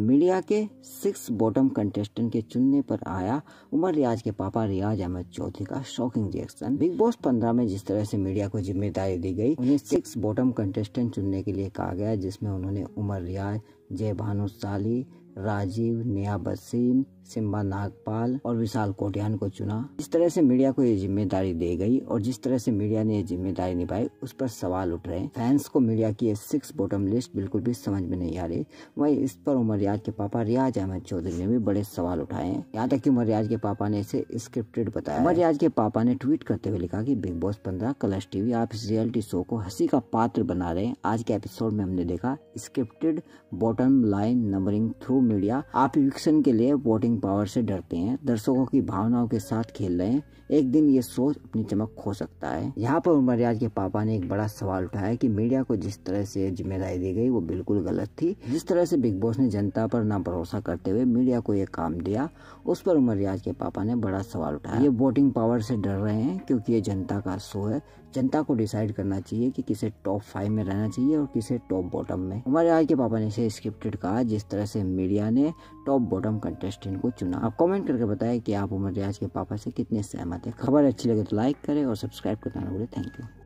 media के six bottom contestant के चुनने पर आया उमर रियाज के पापा रियाज अहमद चौधरी का शॉकिंग रिएक्शन बिग बॉस पंद्रह में जिस तरह से मीडिया को जिम्मेदारी दी गई उन्हें सिक्स बॉटम कंटेस्टेंट चुनने के लिए कहा गया जिसमें उन्होंने उमर रियाज जय भानु साली राजीव नेहा बसीन सिम्बा नागपाल और विशाल कोटियान को चुना इस तरह से मीडिया को ये जिम्मेदारी दी गई और जिस तरह से मीडिया ने ये जिम्मेदारी निभाई उस पर सवाल उठ रहे हैं फैंस को मीडिया की ये सिक्स बॉटम लिस्ट बिल्कुल भी समझ में नहीं आ रही वही इस पर उमर याद के पापा रियाज अहमद चौधरी ने भी बड़े सवाल उठाए यहाँ तक की उमर रियाज के पापा ने इसे स्क्रिप्टेड बताया उमर रियाज के पापा ने ट्वीट करते हुए लिखा की बिग बॉस पंद्रह कलश टीवी आप इस रियलिटी शो को हंसी का पात्र बना रहे हैं आज के एपिसोड में हमने देखा scripted bottom line numbering through media आप इलेक्शन के लिए वोटिंग पावर से डरते हैं दर्शकों की भावनाओं के साथ खेल रहे हैं एक दिन ये सोच अपनी चमक खो सकता है यहाँ पर उमर रियाज के पापा ने एक बड़ा सवाल उठाया कि मीडिया को जिस तरह से जिम्मेदारी दी गई वो बिल्कुल गलत थी जिस तरह से बिग बॉस ने जनता पर ना भरोसा करते हुए मीडिया को ये काम दिया उस पर उमर रियाज के पापा ने बड़ा सवाल उठाया ये वोटिंग पावर से डर रहे हैं क्योंकि ये जनता का शो है जनता को डिसाइड करना चाहिए कि किसे टॉप फाइव में रहना चाहिए और किसे टॉप बॉटम में हमारे आज के पापा ने इसे स्क्रिप्टेड कहा जिस तरह से मीडिया ने टॉप बॉटम कंटेस्टेंट को चुना आप कमेंट करके बताएं कि आप उम्र रियाज के पापा से कितने सहमत हैं खबर अच्छी लगे तो लाइक करें और सब्सक्राइब करना भूलें थैंक यू